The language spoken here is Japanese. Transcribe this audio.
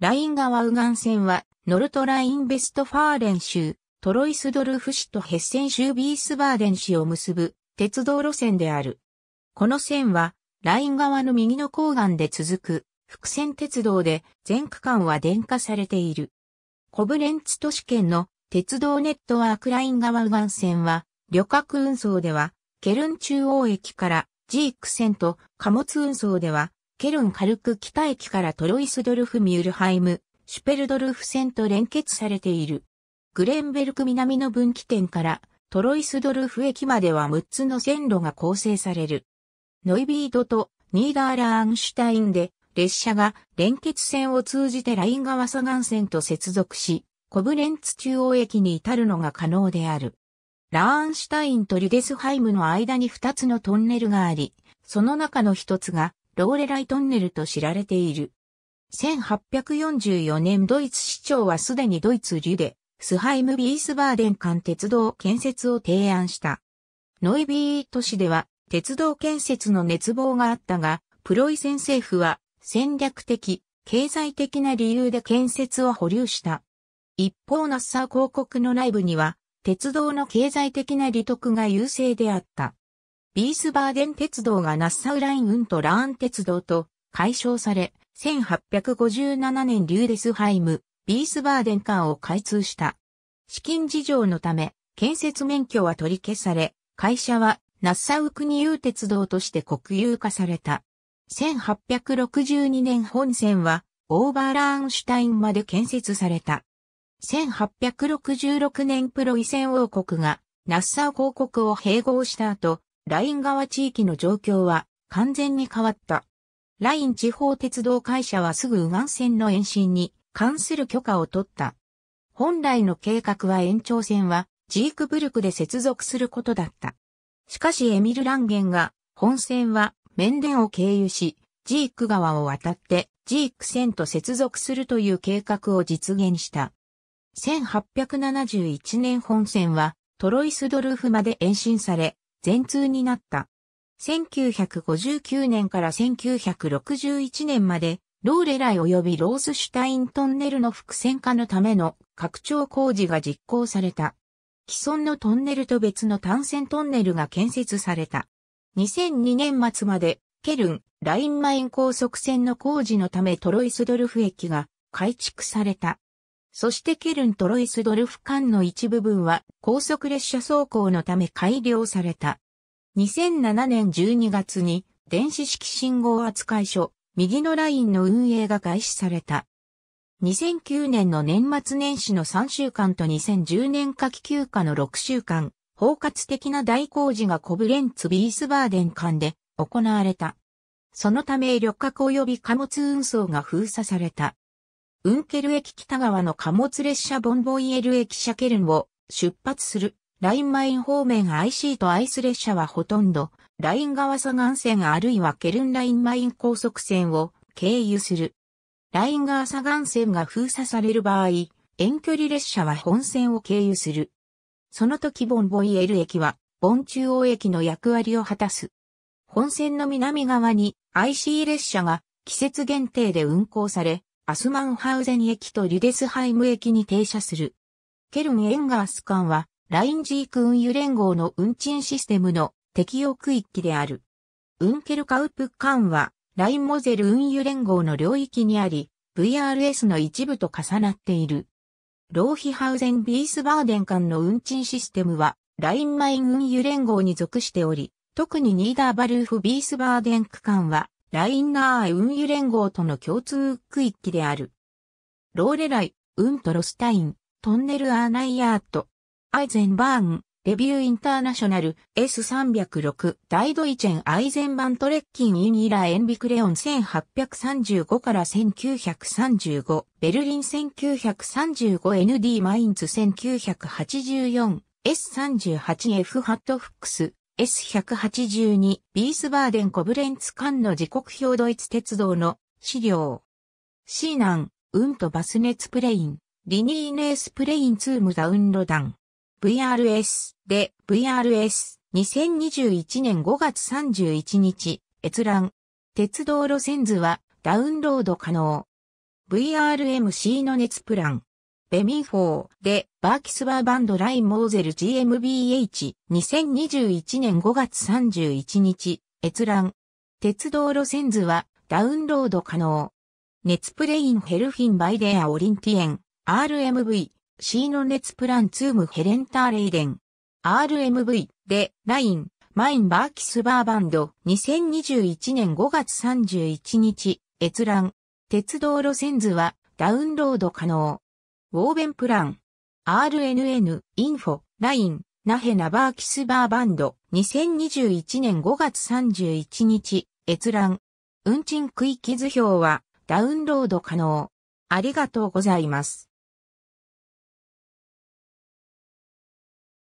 ライン川右岸線は、ノルトラインベストファーレン州、トロイスドルフ市とヘッセン州ビースバーデン市を結ぶ鉄道路線である。この線は、ライン側の右の高岸で続く、伏線鉄道で、全区間は電化されている。コブレンツ都市圏の鉄道ネットワークライン側右岸線は、旅客運送では、ケルン中央駅からジーク線と貨物運送では、ケルン軽く北駅からトロイスドルフ・ミュールハイム、シュペルドルフ線と連結されている。グレンベルク南の分岐点からトロイスドルフ駅までは6つの線路が構成される。ノイビードとニーダーラーンシュタインで列車が連結線を通じてライン川左岸線と接続し、コブレンツ中央駅に至るのが可能である。ラーンシュタインとリュデスハイムの間に2つのトンネルがあり、その中の1つがローレライトンネルと知られている。1844年ドイツ市長はすでにドイツ流で、スハイムビースバーデン間鉄道建設を提案した。ノイビー都市では、鉄道建設の熱望があったが、プロイセン政府は戦略的、経済的な理由で建設を保留した。一方ナッサー広告の内部には、鉄道の経済的な利得が優勢であった。ビースバーデン鉄道がナッサウラインウントラーン鉄道と解消され、1857年リューデスハイム、ビースバーデン間を開通した。資金事情のため、建設免許は取り消され、会社はナッサウ国有鉄道として国有化された。1862年本線はオーバーラーンシュタインまで建設された。1866年プロイセン王国がナッサウ公国を併合した後、ライン川地域の状況は完全に変わった。ライン地方鉄道会社はすぐ右岸線の延伸に関する許可を取った。本来の計画は延長線はジークブルクで接続することだった。しかしエミル・ランゲンが本線は面電を経由し、ジーク川を渡ってジーク線と接続するという計画を実現した。1871年本線はトロイスドルフまで延伸され、全通になった。1959年から1961年まで、ローレライ及びロースシュタイントンネルの複線化のための拡張工事が実行された。既存のトンネルと別の単線トンネルが建設された。2002年末まで、ケルン、ラインマイン高速線の工事のためトロイスドルフ駅が改築された。そしてケルントロイスドルフ間の一部分は高速列車走行のため改良された。2007年12月に電子式信号扱い所、右のラインの運営が開始された。2009年の年末年始の3週間と2010年夏季休暇の6週間、包括的な大工事がコブレンツ・ビースバーデン間で行われた。そのため旅客及び貨物運送が封鎖された。ウンケル駅北側の貨物列車ボンボイエル駅シャケルンを出発するラインマイン方面 IC とアイス列車はほとんどライン川左岸線あるいはケルンラインマイン高速線を経由する。ライン川左岸線が封鎖される場合、遠距離列車は本線を経由する。その時ボンボイエル駅はボン中央駅の役割を果たす。本線の南側に IC 列車が季節限定で運行され、アスマンハウゼン駅とリュデスハイム駅に停車する。ケルン・エンガース間は、ラインジーク運輸連合の運賃システムの適用区域である。ウンケルカウプ間は、ラインモゼル運輸連合の領域にあり、VRS の一部と重なっている。ローヒハウゼン・ビースバーデン間の運賃システムは、ラインマイン運輸連合に属しており、特にニーダーバルーフ・ビースバーデン区間は、ラインナー運輸連合との共通区域である。ローレライ、ウントロスタイン、トンネルアーナイアート、アイゼンバーン、レビューインターナショナル S306 大ドイチェンアイゼンバントレッキンインイラエンビクレオン1835から1935ベルリン 1935ND マインツ 1984S38F ハットフックス S182 ビースバーデンコブレンツ間の時刻表ドイツ鉄道の資料。シーナン、ウントバスネツプレイン、リニーネースプレインツームダウンロダン。VRS で VRS 2021年5月31日閲覧。鉄道路線図はダウンロード可能。VRMC の熱プラン。ベミーフォーで、バーキスバーバンドラインモーゼル GmbH、2021年5月31日、閲覧。鉄道路線図は、ダウンロード可能。熱プレインヘルフィンバイデアオリンティエン、RMV、シ C ネ熱プランツームヘレンターレイデン。RMV で、ライン、マインバーキスバーバンド、2021年5月31日、閲覧。鉄道路線図は、ダウンロード可能。ウォーベンプラン、RNN、インフォ、ライン、ナヘナバーキスバーバンド、2021年5月31日、閲覧。運賃区域図表はダウンロード可能。ありがとうございます。